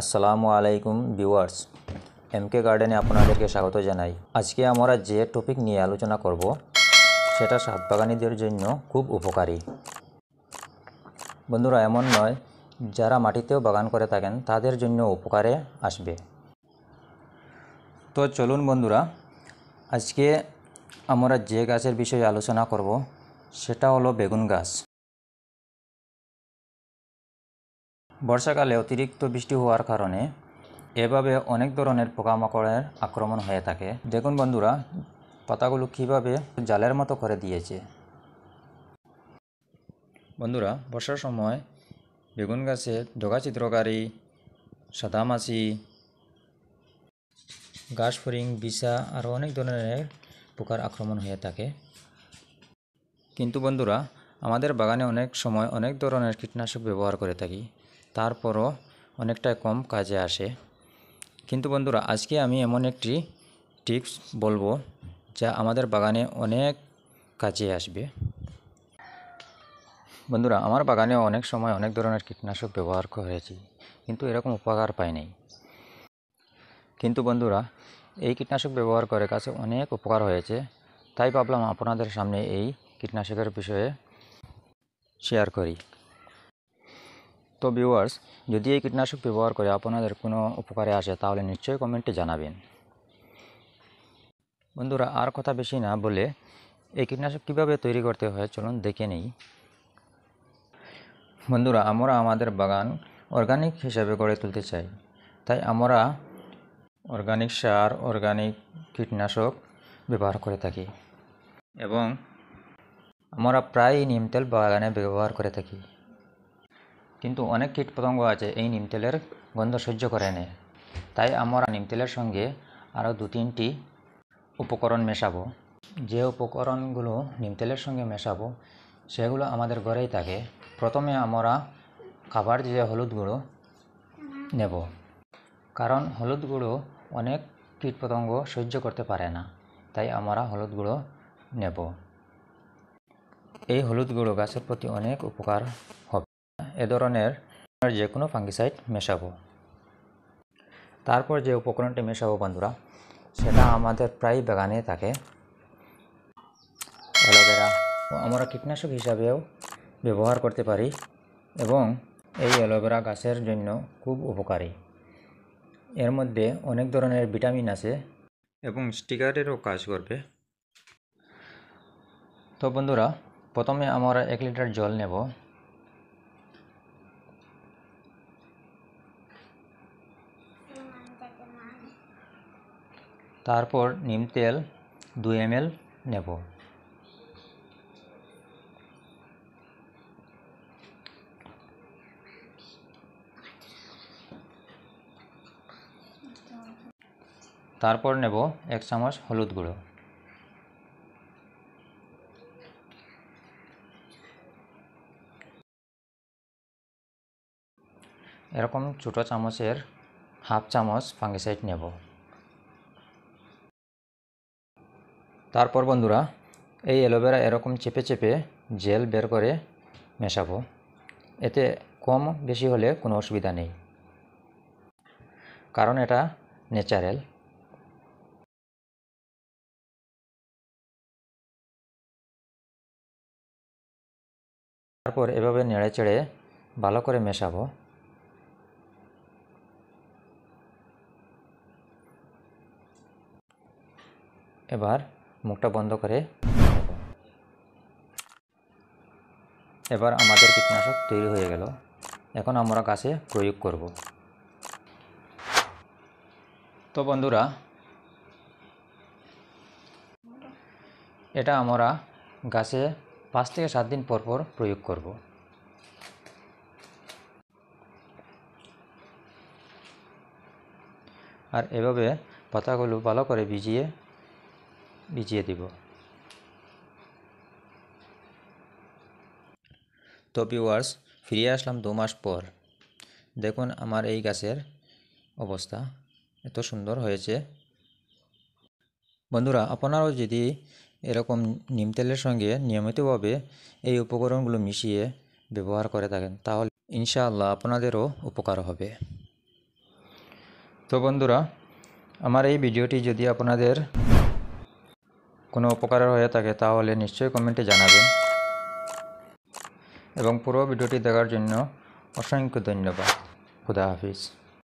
আসসালামু আলাইকুম viewers M K গার্ডেনে আপনাদেরকে স্বাগত জানাই আজকে আমরা যে টপিক নিয়ে আলোচনা করব সেটা সাতবাগানীদের জন্য খুব উপকারী বন্ধুরা এমন নয় যারা মাটিতেও বাগান করে থাকেন তাদের জন্য উপকারে আসবে তো চলুন বন্ধুরা আজকে আমরা যে গাছের বিষয়ে আলোচনা করব সেটা হলো বেগুন গাছ বর্ষাকালে অতিরিক্ত বৃষ্টি হওয়ার কারণে এভাবে অনেক ধরনের পোকামাকড়ের আক্রমণ হয়ে থাকে দেখুন বন্ধুরা পাতাগুলো কীভাবে জালের মতো করে দিয়েছে বন্ধুরা বর্ষার সময় বেগুন গাছে ডগা চিত্রকারী সাদামাছি গাছ ফরিং বিছা আরও অনেক ধরনের পোকার আক্রমণ হয়ে থাকে কিন্তু বন্ধুরা আমাদের বাগানে অনেক সময় অনেক ধরনের কীটনাশক ব্যবহার করে থাকি তারপরও অনেকটা কম কাজে আসে কিন্তু বন্ধুরা আজকে আমি এমন একটি টিপস বলবো যা আমাদের বাগানে অনেক কাজে আসবে বন্ধুরা আমার বাগানে অনেক সময় অনেক ধরনের কীটনাশক ব্যবহার করেছি কিন্তু এরকম উপকার পাই নাই কিন্তু বন্ধুরা এই কীটনাশক ব্যবহার করে কাছে অনেক উপকার হয়েছে তাই ভাবলাম আপনাদের সামনে এই কীটনাশকের বিষয়ে শেয়ার করি তো ভিউয়ার্স যদি এই কীটনাশক ব্যবহার করে আপনাদের কোনো উপকারে আসে তাহলে নিশ্চয়ই কমেন্টে জানাবেন বন্ধুরা আর কথা বেশি না বলে এই কীটনাশক কীভাবে তৈরি করতে হয় চলুন দেখে নেই বন্ধুরা আমরা আমাদের বাগান অর্গানিক হিসাবে গড়ে তুলতে চাই তাই আমরা অর্গানিক সার অর্গানিক কীটনাশক ব্যবহার করে থাকি এবং আমরা প্রায়ই নিম তেল বাগানে ব্যবহার করে থাকি কিন্তু অনেক কীটপতঙ্গ আছে এই নিম তেলের গন্ধ সহ্য করে নেয় তাই আমরা নিম তেলের সঙ্গে আরও দু তিনটি উপকরণ মেশাবো যে উপকরণগুলো নিম তেলের সঙ্গে মেশাবো সেগুলো আমাদের ঘরেই থাকে প্রথমে আমরা খাবার যে হলুদ গুঁড়ো নেব কারণ হলুদ গুঁড়ো অনেক কীটপতঙ্গ সহ্য করতে পারে না তাই আমরা হলুদ গুঁড়ো নেব এই হলুদ গুঁড়ো গাছের প্রতি অনেক উপকার হবে এ ধরনের যে কোনো ফাঙ্গিসাইড মেশাবো তারপর যে উপকরণটি মেশাবো বন্ধুরা সেটা আমাদের প্রায় বাগানে থাকে অ্যালোভেরা আমরা কীটনাশক হিসাবেও ব্যবহার করতে পারি এবং এই অ্যালোভেরা গাছের জন্য খুব উপকারী এর মধ্যে অনেক ধরনের ভিটামিন আছে এবং স্টিকারেরও কাজ করবে তো বন্ধুরা প্রথমে আমরা এক লিটার জল নেব তারপর নিম তেল দু এম এল নেব তারপর নেব এক চামচ হলুদ গুঁড়ো এরকম ছোটো চামচের হাফ চামচ ফাঙ্গিসাইড নেব তারপর বন্ধুরা এই অ্যালোভেরা এরকম চেপে চেপে জেল বের করে মেশাবো এতে কম বেশি হলে কোনো অসুবিধা নেই কারণ এটা ন্যাচারাল তারপর এভাবে নেড়ে চেড়ে ভালো করে মেশাবো এবার মুখটা বন্ধ করে এবার আমাদের কীটনাশক তৈরি হয়ে গেল এখন আমরা গাছে প্রয়োগ করব তো বন্ধুরা এটা আমরা গাছে পাঁচ থেকে সাত দিন পর পর প্রয়োগ করব আর এভাবে পাতাগুলো ভালো করে ভিজিয়ে ভিজিয়ে দিব তো ভিউয়ার্স ফিরে আসলাম দু মাস পর দেখুন আমার এই গাছের অবস্থা এত সুন্দর হয়েছে বন্ধুরা আপনারাও যদি এরকম নিম তেলের সঙ্গে নিয়মিতভাবে এই উপকরণগুলো মিশিয়ে ব্যবহার করে থাকেন তাহলে ইনশাআল্লাহ আপনাদেরও উপকার হবে তো বন্ধুরা আমার এই ভিডিওটি যদি আপনাদের কোনো উপকারের হয়ে থাকে তাহলে নিশ্চয়ই কমেন্টে জানাবেন এবং পুরো ভিডিওটি দেখার জন্য অসংখ্য ধন্যবাদ খুদা হাফিজ